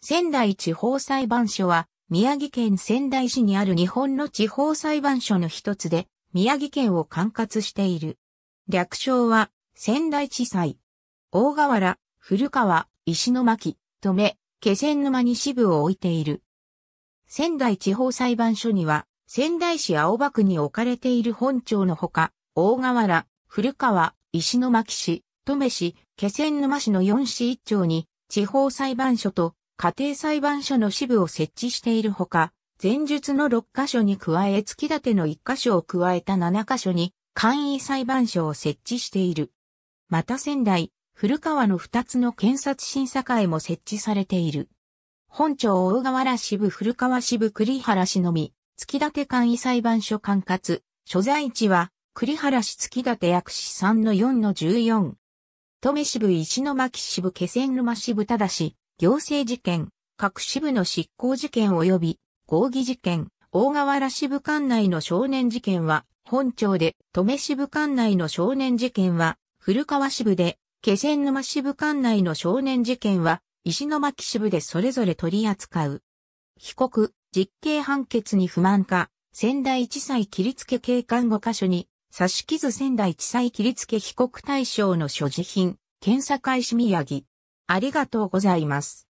仙台地方裁判所は、宮城県仙台市にある日本の地方裁判所の一つで、宮城県を管轄している。略称は、仙台地裁。大河原、古川、石巻、止め、気仙沼に支部を置いている。仙台地方裁判所には、仙台市青葉区に置かれている本庁のほか、大河原、古川、石巻市、止め市、気仙沼市の4市1町に、地方裁判所と家庭裁判所の支部を設置しているほか、前述の6カ所に加え月立の1カ所を加えた7カ所に簡易裁判所を設置している。また仙台、古川の2つの検察審査会も設置されている。本庁大河原支部古川支部栗原市のみ、月立簡易裁判所管轄、所在地は栗原市月立薬師3の4の14。富支部石巻支部気仙沼支部ただし、行政事件、各支部の執行事件及び、合議事件、大河原支部管内の少年事件は、本庁で、め支部管内の少年事件は、古川支部で、気仙沼支部管内の少年事件は、石巻支部でそれぞれ取り扱う。被告、実刑判決に不満か、仙台地裁切り付け警官5カ所に、刺し傷仙台地裁切り付け被告対象の所持品、検査開始宮城。ありがとうございます。